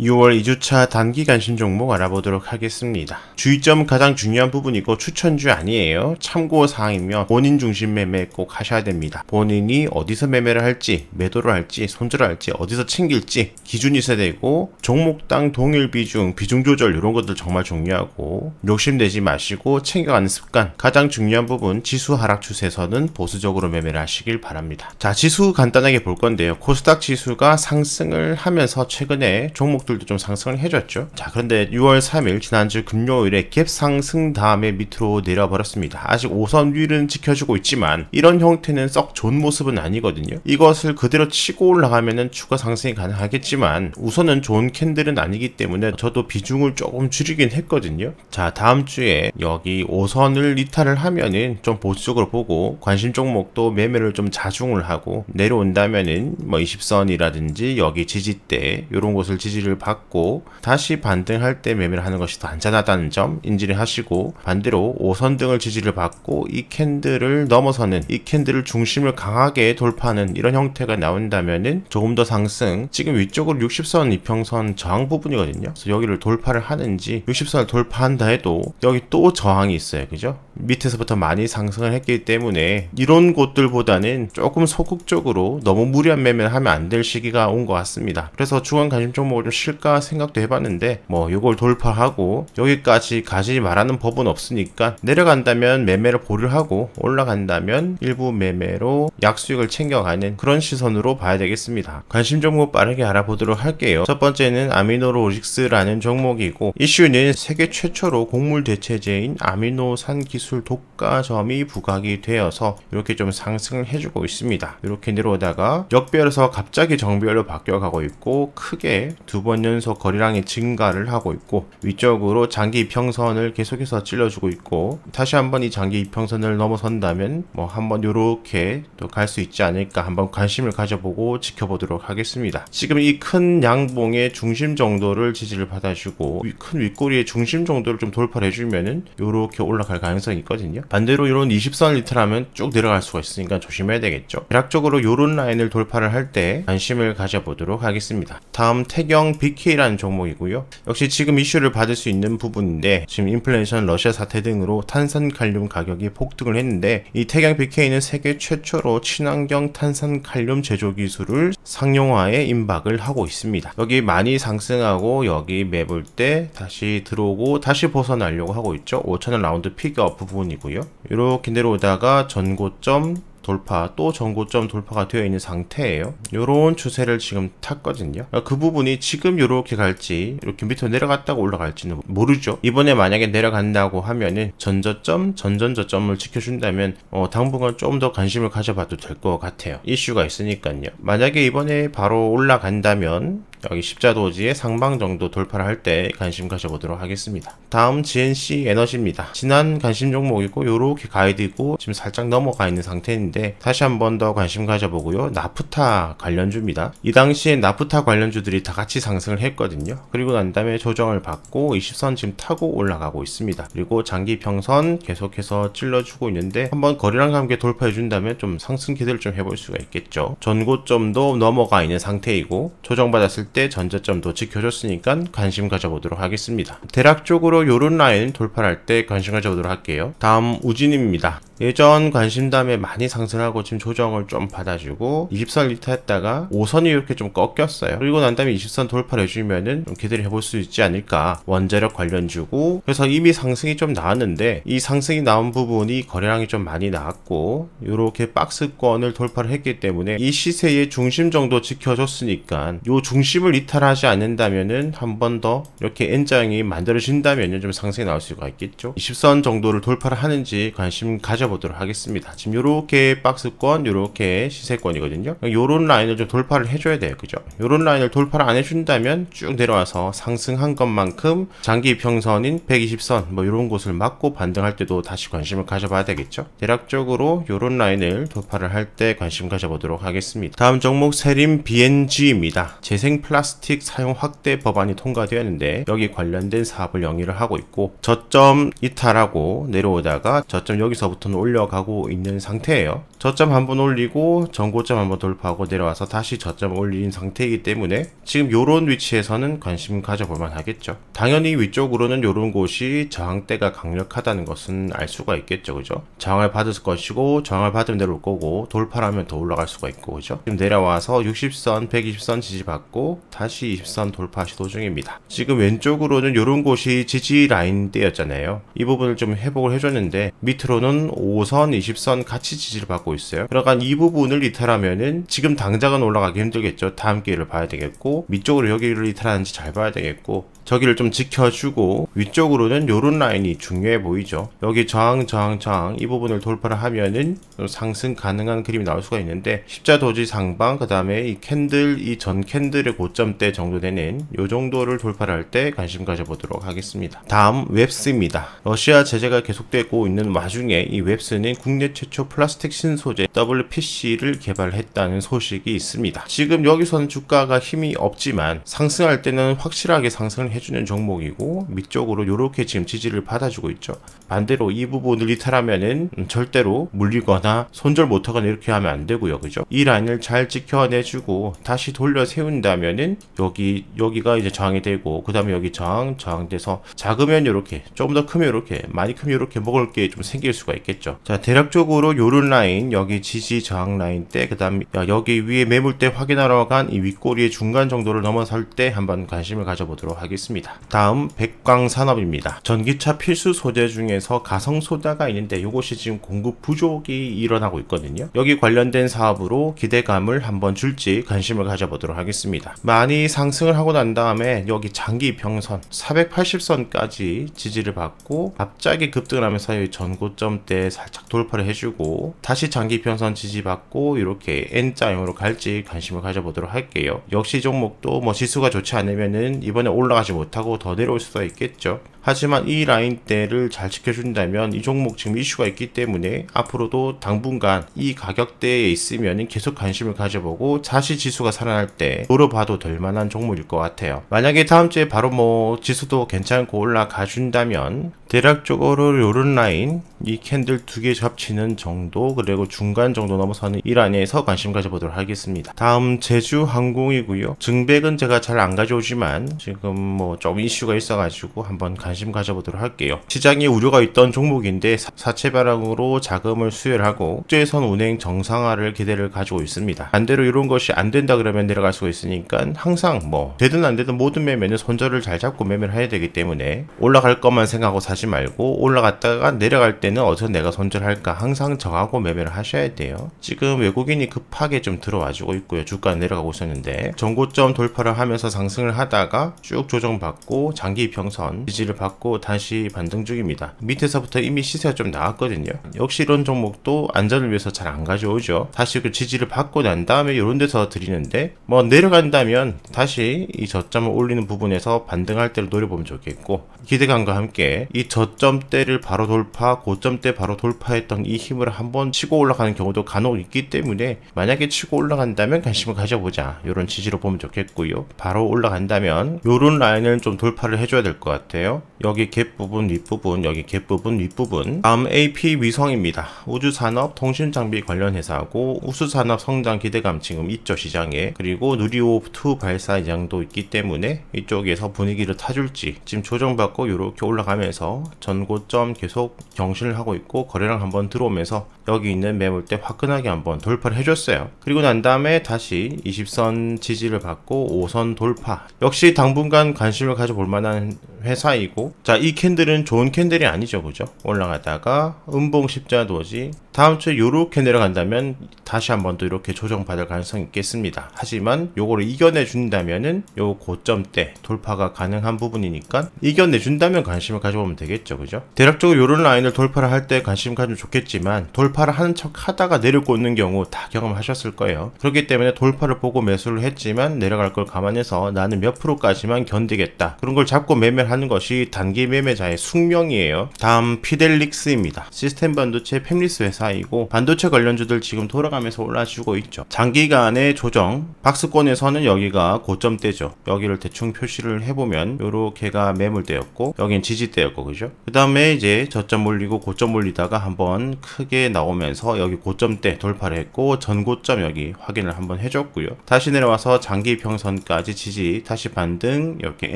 6월 2주차 단기간 신종목 알아보도록 하겠습니다. 주의점 가장 중요한 부분이고 추천주 아니에요. 참고사항이며 본인 중심 매매 꼭 하셔야 됩니다. 본인이 어디서 매매를 할지, 매도를 할지, 손절을 할지, 어디서 챙길지 기준이 있어야 되고 종목당 동일 비중, 비중 조절 이런 것들 정말 중요하고 욕심내지 마시고 챙겨가는 습관 가장 중요한 부분 지수 하락 추세에서는 보수적으로 매매를 하시길 바랍니다. 자 지수 간단하게 볼 건데요. 코스닥 지수가 상승을 하면서 최근에 종목 주식들도 좀 상승을 해줬죠. 자, 그런데 6월 3일 지난주 금요일에 갭 상승 다음에 밑으로 내려버렸습니다. 아직 5선 위는 지켜주고 있지만 이런 형태는 썩 좋은 모습은 아니거든요. 이것을 그대로 치고 올라가면은 추가 상승이 가능하겠지만 우선은 좋은 캔들은 아니기 때문에 저도 비중을 조금 줄이긴 했거든요. 자, 다음 주에 여기 5선을 이탈을 하면은 좀 보수적으로 보고 관심 종목도 매매를 좀 자중을 하고 내려온다면은 뭐 20선이라든지 여기 지지대 이런 곳을 지지를 받고 다시 반등할 때 매매를 하는 것이 더 안전하다는 점 인지를 하시고 반대로 5선 등을 지지를 받고 이 캔들을 넘어서는 이 캔들을 중심을 강하게 돌파하는 이런 형태가 나온다면은 조금 더 상승 지금 위쪽으로 60선 이평선 저항 부분이거든요 그래서 여기를 돌파를 하는지 60선을 돌파한다 해도 여기 또 저항이 있어요 그죠 밑에서부터 많이 상승을 했기 때문에 이런 곳들보다는 조금 소극적으로 너무 무리한 매매를 하면 안 될 시기가 온 것 같습니다 그래서 주간 관심 종목을 좀 있을까 생각도 해봤는데 뭐이걸 돌파하고 여기까지 가지 말하는 법은 없으니까 내려간다면 매매를 보류하고 올라간다면 일부 매매로 약수익을 챙겨가는 그런 시선으로 봐야 되겠습니다. 관심 종목 빠르게 알아보도록 할게요. 첫 번째는 아미노로직스라는 종목이고 이슈는 세계 최초로 곡물 대체제인 아미노산 기술 독과점이 부각이 되어서 이렇게 좀 상승을 해주고 있습니다. 이렇게 내려오다가 역별에서 갑자기 정별로 바뀌어가고 있고 크게 두번 3년 연속 거리량이 증가를 하고 있고 위쪽으로 장기 이평선을 계속해서 찔러주고 있고 다시 한번 이 장기 이평선을 넘어선다면 뭐 한번 이렇게 또 갈 수 있지 않을까 한번 관심을 가져보고 지켜보도록 하겠습니다. 지금 이 큰 양봉의 중심 정도를 지지를 받아주고 큰 윗꼬리의 중심 정도를 좀 돌파를 해주면은 이렇게 올라갈 가능성이 있거든요. 반대로 이런 20선 리터라면쭉 내려갈 수가 있으니까 조심해야 되겠죠. 대략적으로 이런 라인을 돌파를 할 때 관심을 가져보도록 하겠습니다. 다음 태경 빅 VK라는 종목이고요. 역시 지금 이슈를 받을 수 있는 부분인데 지금 인플레이션, 러시아 사태 등으로 탄산칼륨 가격이 폭등을 했는데 이 태경 BK는 세계 최초로 친환경 탄산칼륨 제조 기술을 상용화에 임박을 하고 있습니다. 여기 많이 상승하고 여기 매볼 때 다시 들어오고 다시 벗어나려고 하고 있죠. 5 0 0 0원 라운드 픽업 부분이고요. 이렇게 내려오다가 전고점 돌파 또 전고점 돌파가 되어 있는 상태예요 요런 추세를 지금 탔거든요 아, 그 부분이 지금 요렇게 갈지 이렇게 밑으로 내려갔다가 올라갈지는 모르죠 이번에 만약에 내려간다고 하면은 전저점 전전저점을 지켜준다면 어, 당분간 좀 더 관심을 가져봐도 될 것 같아요 이슈가 있으니까요 만약에 이번에 바로 올라간다면 여기 십자도지의 상방 정도 돌파를 할 때 관심 가져보도록 하겠습니다. 다음 GNC 에너지입니다. 지난 관심 종목이고 요렇게 가이드고 지금 살짝 넘어가 있는 상태인데 다시 한번 더 관심 가져보고요. 나프타 관련주입니다. 이 당시에 나프타 관련주들이 다 같이 상승을 했거든요. 그리고 난 다음에 조정을 받고 20선 지금 타고 올라가고 있습니다. 그리고 장기 평선 계속해서 찔러주고 있는데 한번 거리랑 함께 돌파해 준다면 좀 상승 기대를 좀 해볼 수가 있겠죠. 전고점도 넘어가 있는 상태이고 조정받았을 때전자점도 지켜줬으니까 관심 가져보도록 하겠습니다. 대략적으로 요런 라인 돌파할 때 관심 가져보도록 할게요. 다음 우진입니다. 예전 관심담에 많이 상승하고 지금 조정을 좀 받아주고 20선 리터 했다가 5선이 이렇게 좀 꺾였어요 그리고 난 다음에 20선 돌파를 해주면은 좀 기대를 해볼 수 있지 않을까 원자력 관련주고 그래서 이미 상승이 좀 나왔는데 이 상승이 나온 부분이 거래량이 좀 많이 나왔고 이렇게 박스권을 돌파를 했기 때문에 이 시세의 중심 정도 지켜줬으니까 이 중심을 이탈하지 않는다면은 한 번 더 이렇게 N장이 만들어진다면은 좀 상승이 나올 수가 있겠죠 20선 정도를 돌파를 하는지 관심 가져 보도록 하겠습니다. 지금 요렇게 박스권, 요렇게 시세권이거든요. 요런 라인을 좀 돌파를 해줘야 돼요. 그죠? 요런 라인을 돌파를 안 해준다면 쭉 내려와서 상승한 것만큼 장기 평선인 120선 뭐 요런 곳을 막고 반등할 때도 다시 관심을 가져봐야 되겠죠? 대략적으로 요런 라인을 돌파를 할 때 관심 가져보도록 하겠습니다. 다음 종목 세림 BNG입니다. 재생 플라스틱 사용 확대 법안이 통과되었는데 여기 관련된 사업을 영위를 하고 있고 저점 이탈하고 내려오다가 저점 여기서부터는 올려가고 있는 상태예요 저점 한번 올리고 전고점 한번 돌파하고 내려와서 다시 저점 올린 상태이기 때문에 지금 요런 위치에서는 관심 가져볼 만하겠죠 당연히 위쪽으로는 요런 곳이 저항대가 강력하다는 것은 알 수가 있겠죠 그죠 저항을 받을 것이고 저항을 받으면 내려올 거고 돌파를 하면 더 올라갈 수가 있고 그죠 지금 내려와서 60선 120선 지지받고 다시 20선 돌파 시도 중입니다 지금 왼쪽으로는 요런 곳이 지지 라인대였잖아요 이 부분을 좀 회복을 해줬는데 밑으로는 5선, 20선 같이 지지를 받고 있어요. 그러니까 이 부분을 이탈하면은 지금 당장은 올라가기 힘들겠죠. 다음 기회를 봐야 되겠고 밑쪽으로 여기를 이탈하는지 잘 봐야 되겠고 저기를 좀 지켜주고 위쪽으로는 요런 라인이 중요해 보이죠. 여기 저항, 저항, 저항 이 부분을 돌파를 하면은 상승 가능한 그림이 나올 수가 있는데 십자도지 상방 그 다음에 이 캔들 이 전 캔들의 고점대 정도 되는 요 정도를 돌파를 할때 관심 가져보도록 하겠습니다. 다음 웹스입니다. 러시아 제재가 계속되고 있는 와중에 이 웹슨이 국내 최초 플라스틱 신소재 WPC를 개발했다는 소식이 있습니다. 지금 여기서는 주가가 힘이 없지만 상승할 때는 확실하게 상승을 해주는 종목이고 밑쪽으로 이렇게 지금 지지를 받아주고 있죠. 반대로 이 부분을 이탈하면은 절대로 물리거나 손절 못하거나 이렇게 하면 안 되고요 그죠 이 라인을 잘 지켜내주고 다시 돌려 세운다면은 여기 여기가 이제 저항이 되고 그 다음에 여기 저항 저항돼서 작으면 이렇게 조금 더 크면 이렇게 많이 크면 이렇게 먹을 게 좀 생길 수가 있겠죠 자 대략적으로 요런 라인 여기 지지 저항 라인 때 그 다음 여기 위에 매물대 확인하러 간 이 윗꼬리의 중간 정도를 넘어설 때 한번 관심을 가져보도록 하겠습니다 다음 백광산업입니다 전기차 필수 소재 중에 중에서 가성 소자가 있는데 이것이 지금 공급 부족이 일어나고 있거든요. 여기 관련된 사업으로 기대감을 한번 줄지 관심을 가져보도록 하겠습니다. 많이 상승을 하고 난 다음에 여기 장기 병선 480선까지 지지를 받고 갑자기 급등을 하면서 이 전고점 때 살짝 돌파를 해주고 다시 장기 병선 지지받고 이렇게 N자형으로 갈지 관심을 가져보도록 할게요. 역시 종목도 뭐 지수가 좋지 않으면은 이번에 올라가지 못하고 더 내려올 수도 있겠죠. 하지만 이 라인대를 잘 지켜준다면 이 종목 지금 이슈가 있기 때문에 앞으로도 당분간 이 가격대에 있으면 계속 관심을 가져보고 자시 지수가 살아날 때물어봐도될 만한 종목일 것 같아요. 만약에 다음 주에 바로 뭐 지수도 괜찮고 올라가 준다면 대략적으로 요런 라인 이 캔들 두 개잡치는 정도 그리고 중간 정도 넘어서는 이 라인에서 관심 가져보도록 하겠습니다. 다음 제주항공이고요. 증백은 제가 잘 안 가져오지만 지금 뭐 좀 이슈가 있어가지고 한번 가 관심 가져보도록 할게요. 시장에 우려가 있던 종목인데 사채 발행으로 자금을 수혈하고 국제선 운행 정상화를 기대를 가지고 있습니다. 반대로 이런 것이 안 된다 그러면 내려갈 수가 있으니까 항상 뭐 되든 안 되든 모든 매매는 손절을 잘 잡고 매매를 해야 되기 때문에 올라갈 것만 생각하고 사지 말고 올라갔다가 내려갈 때는 어디서 내가 손절할까 항상 정하고 매매를 하셔야 돼요. 지금 외국인이 급하게 좀 들어와주고 있고요. 주가 내려가고 있었는데 전고점 돌파를 하면서 상승을 하다가 쭉 조정받고 장기 평선 지지를 받고 다시 반등 중입니다. 밑에서부터 이미 시세가 좀 나왔거든요. 역시 이런 종목도 안전을 위해서 잘 안 가져오죠. 다시 그 지지를 받고 난 다음에 이런 데서 드리는데 뭐 내려간다면 다시 이 저점을 올리는 부분에서 반등할 때를 노려보면 좋겠고 기대감과 함께 이 저점대를 바로 돌파 고점대 바로 돌파했던 이 힘을 한번 치고 올라가는 경우도 간혹 있기 때문에 만약에 치고 올라간다면 관심을 가져보자 이런 지지로 보면 좋겠고요. 바로 올라간다면 이런 라인을 좀 돌파를 해줘야 될 것 같아요. 여기 갭 부분, 윗부분, 여기 갭 부분, 윗부분 다음 AP 위성입니다. 우주산업 통신장비 관련 회사고 우수산업 성장 기대감 지금 있죠 시장에 그리고 누리오프2 발사 예장도 있기 때문에 이쪽에서 분위기를 타줄지 지금 조정받고 이렇게 올라가면서 전고점 계속 경신을 하고 있고 거래량 한번 들어오면서 여기 있는 매물대 화끈하게 한번 돌파를 해줬어요. 그리고 난 다음에 다시 20선 지지를 받고 5선 돌파 역시 당분간 관심을 가져볼 만한 회사이고 자, 이 캔들은 좋은 캔들이 아니죠, 그죠? 올라가다가 음봉 십자도지 다음 주에 이렇게 내려간다면 다시 한번 또 이렇게 조정받을 가능성이 있겠습니다. 하지만 요거를 이겨내 준다면은 요고점때 돌파가 가능한 부분이니까 이겨내 준다면 관심을 가져보면 되겠죠. 그죠? 대략적으로 요런 라인을 돌파를 할 때 관심 가지면 좋겠지만 돌파를 하는 척 하다가 내려 꽂는 경우 다 경험하셨을 거예요. 그렇기 때문에 돌파를 보고 매수를 했지만 내려갈 걸 감안해서 나는 몇 프로까지만 견디겠다. 그런 걸 잡고 매매를 하는 것이 단기 매매자의 숙명이에요. 다음 피델릭스입니다. 시스템 반도체 팹리스 회사 차이고 반도체 관련주들 지금 돌아가면서 올라주고 있죠. 장기간의 조정 박스권에서는 여기가 고점대죠. 여기를 대충 표시를 해보면 요렇게가 매물대였고 여긴 지지대였고 그죠? 그 다음에 이제 저점 올리고 고점 올리다가 한번 크게 나오면서 여기 고점대 돌파를 했고 전고점 여기 확인을 한번 해줬고요. 다시 내려와서 장기 평선까지 지지 다시 반등 이렇게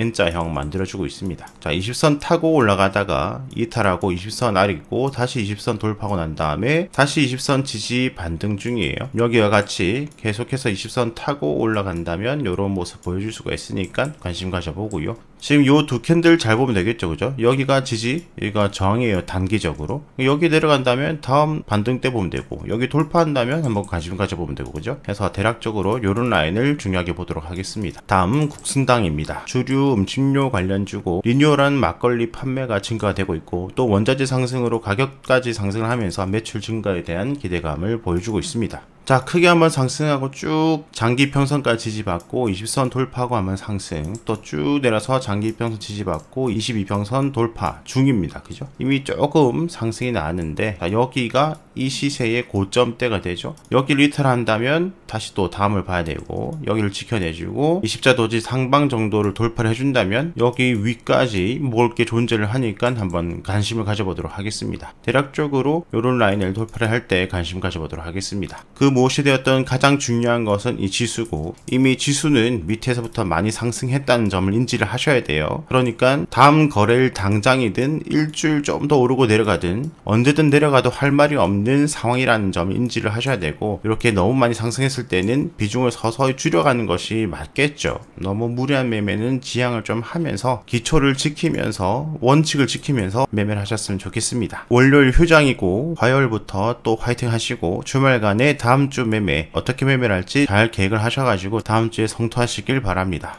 N자형 만들어주고 있습니다. 자 20선 타고 올라가다가 이탈하고 20선 아래 있고 다시 20선 돌파하고 난 다음에 다시 20선 지지 반등 중이에요. 여기와 같이 계속해서 20선 타고 올라간다면 이런 모습 보여줄 수가 있으니까 관심 가져보고요. 지금 요 두 캔들 잘 보면 되겠죠 그죠 여기가 지지 여기가 저항이에요 단기적으로 여기 내려간다면 다음 반등 때 보면 되고 여기 돌파한다면 한번 관심 가져보면 되고 그죠 해서 대략적으로 요런 라인을 중요하게 보도록 하겠습니다 다음 국승당입니다 주류 음식료 관련주고 리뉴얼한 막걸리 판매가 증가되고 있고 또 원자재 상승으로 가격까지 상승을 하면서 매출 증가에 대한 기대감을 보여주고 있습니다 자 크게 한번 상승하고 쭉 장기 평선까지 지지받고 20선 돌파하고 하면 상승 또 쭉 내려서 장기 평선 지지받고 22평선 돌파 중입니다 그죠 이미 조금 상승이 나왔는데 자, 여기가 이 시세의 고점대가 되죠 여기리 이탈한다면 다시 또 다음을 봐야 되고 여기를 지켜내주고 20자 도지 상방 정도를 돌파를 해준다면 여기 위까지 먹게 존재를 하니까 한번 관심을 가져보도록 하겠습니다 대략적으로 이런 라인을 돌파를 할 때 관심 가져보도록 하겠습니다 그 무엇이 되었던 가장 중요한 것은 이 지수고 이미 지수는 밑에서부터 많이 상승했다는 점을 인지를 하셔야 돼요. 그러니까 다음 거래일 당장이든 일주일 좀 더 오르고 내려가든 언제든 내려가도 할 말이 없는 상황이라는 점을 인지를 하셔야 되고 이렇게 너무 많이 상승했을 때는 비중을 서서히 줄여가는 것이 맞겠죠. 너무 무리한 매매는 지향을 좀 하면서 기초를 지키면서 원칙을 지키면서 매매를 하셨으면 좋겠습니다. 월요일 휴장이고 화요일부터 또 화이팅 하시고 주말간에 다음 다음 주 매매 어떻게 매매를 할지 잘 계획을 하셔가지고 다음 주에 성토하시길 바랍니다.